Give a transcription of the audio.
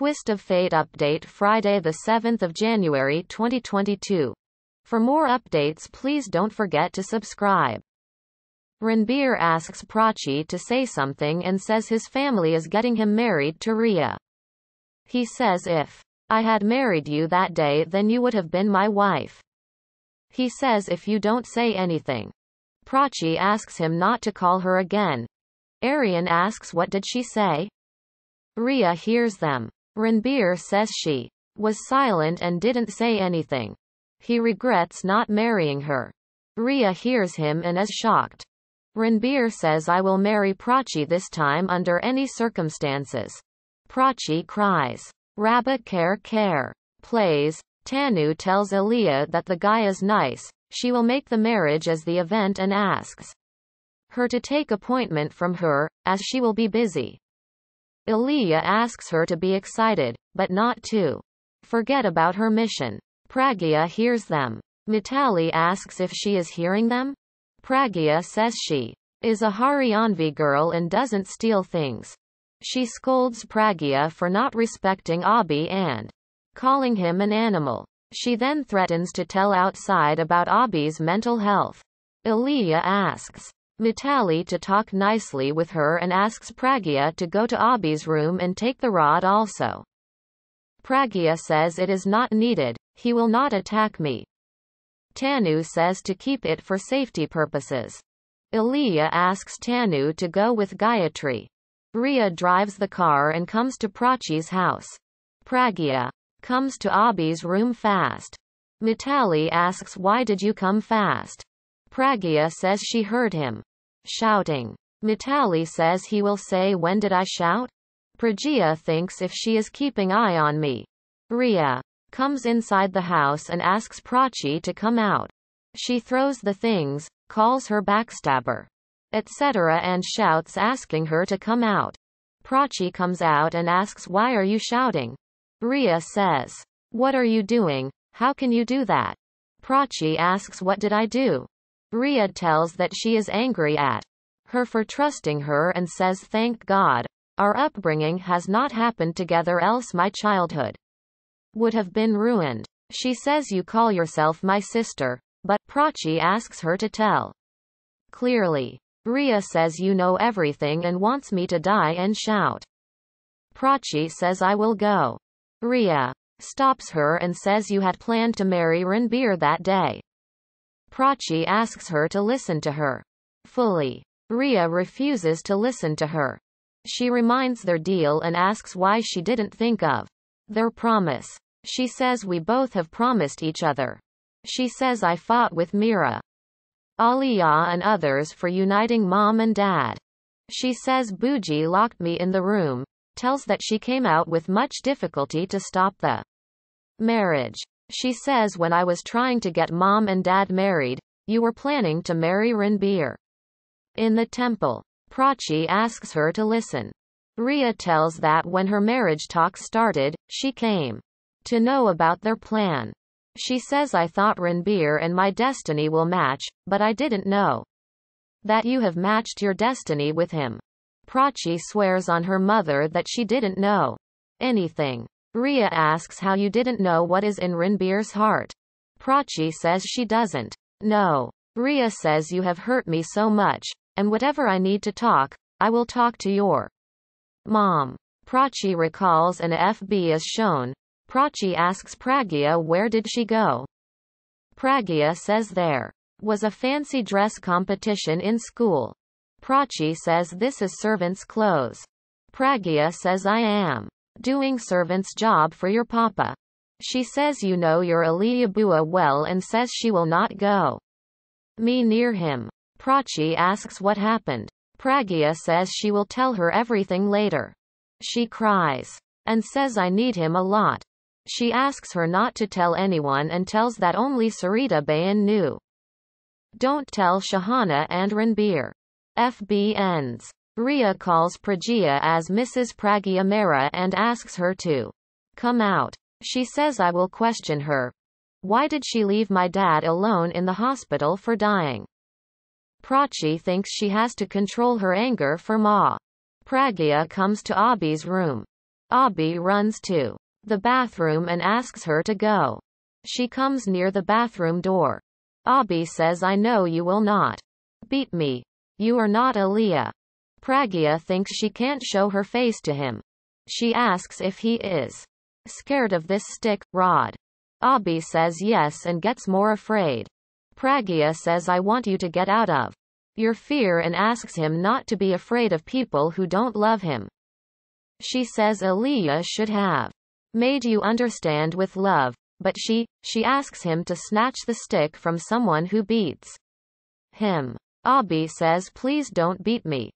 Twist of Fate update Friday the seventh of January 2022. For more updates please don't forget to subscribe. Ranbir asks Prachi to say something and says his family is getting him married to Ria. He says if I had married you that day then you would have been my wife. He says if you don't say anything. Prachi asks him not to call her again. Arian asks what did she say? Ria hears them. Ranbir says she was silent and didn't say anything. He regrets not marrying her. Ria hears him and is shocked. Ranbir says I will marry Prachi this time under any circumstances. Prachi cries. Rabba Care Care plays. Tanu tells Aaliyah that the guy is nice, she will make the marriage as the event and asks her to take appointment from her, as she will be busy. Ilya asks her to be excited, but not to forget about her mission. Pragya hears them. Mitali asks if she is hearing them. Pragya says she is a Hari girl and doesn't steal things. She scolds Pragya for not respecting Abhi and calling him an animal. She then threatens to tell outside about Abhi's mental health. Ilya asks Mitali to talk nicely with her and asks Pragya to go to Abhi's room and take the rod also. Pragya says it is not needed, he will not attack me. Tanu says to keep it for safety purposes. Ilya asks Tanu to go with Gayatri. Ria drives the car and comes to Prachi's house. Pragya comes to Abhi's room fast. Mitali asks why did you come fast? Pragya says she heard him. Shouting. Mitali says he will say when did I shout? Pragya thinks if she is keeping eye on me. Ria comes inside the house and asks Prachi to come out. She throws the things, calls her backstabber, etc. and shouts asking her to come out. Prachi comes out and asks why are you shouting? Ria says, what are you doing, how can you do that? Prachi asks what did I do? Ria tells that she is angry at her for trusting her and says thank God. Our upbringing has not happened together else my childhood would have been ruined. She says you call yourself my sister, but Prachi asks her to tell. Clearly. Ria says you know everything and wants me to die and shout. Prachi says I will go. Ria stops her and says you had planned to marry Ranbir that day. Prachi asks her to listen to her. Fully. Ria refuses to listen to her. She reminds their deal and asks why she didn't think of their promise. She says we both have promised each other. She says I fought with Mira, Aliyah and others for uniting mom and dad. She says Buji locked me in the room, tells that she came out with much difficulty to stop the marriage. She says when I was trying to get mom and dad married, you were planning to marry Ranbir. In the temple, Prachi asks her to listen. Ria tells that when her marriage talk started, she came to know about their plan. She says I thought Ranbir and my destiny will match, but I didn't know that you have matched your destiny with him. Prachi swears on her mother that she didn't know anything. Ria asks how you didn't know what is in Ranbir's heart. Prachi says she doesn't. No. Ria says you have hurt me so much, and whatever I need to talk, I will talk to your mom. Prachi recalls an FB is shown. Prachi asks Pragya where did she go. Pragya says there was a fancy dress competition in school. Prachi says this is servant's clothes. Pragya says I am doing servant's job for your papa. She says you know your Aliyabua well and says she will not go. Me near him. Prachi asks what happened. Pragya says she will tell her everything later. She cries. And says I need him a lot. She asks her not to tell anyone and tells that only Sarita Bayan knew. Don't tell Shahana and Ranbir. FB ends. Rhea calls Pragya as Mrs. Pragyamara and asks her to come out. She says I will question her. Why did she leave my dad alone in the hospital for dying? Prachi thinks she has to control her anger for Ma. Pragya comes to Abhi's room. Abhi runs to the bathroom and asks her to go. She comes near the bathroom door. Abhi says I know you will not beat me. You are not Aaliyah. Pragya thinks she can't show her face to him. She asks if he is scared of this stick, rod. Abhi says yes and gets more afraid. Pragya says I want you to get out of your fear and asks him not to be afraid of people who don't love him. She says Aliyah should have made you understand with love, but she, she asks him to snatch the stick from someone who beats him. Abhi says please don't beat me.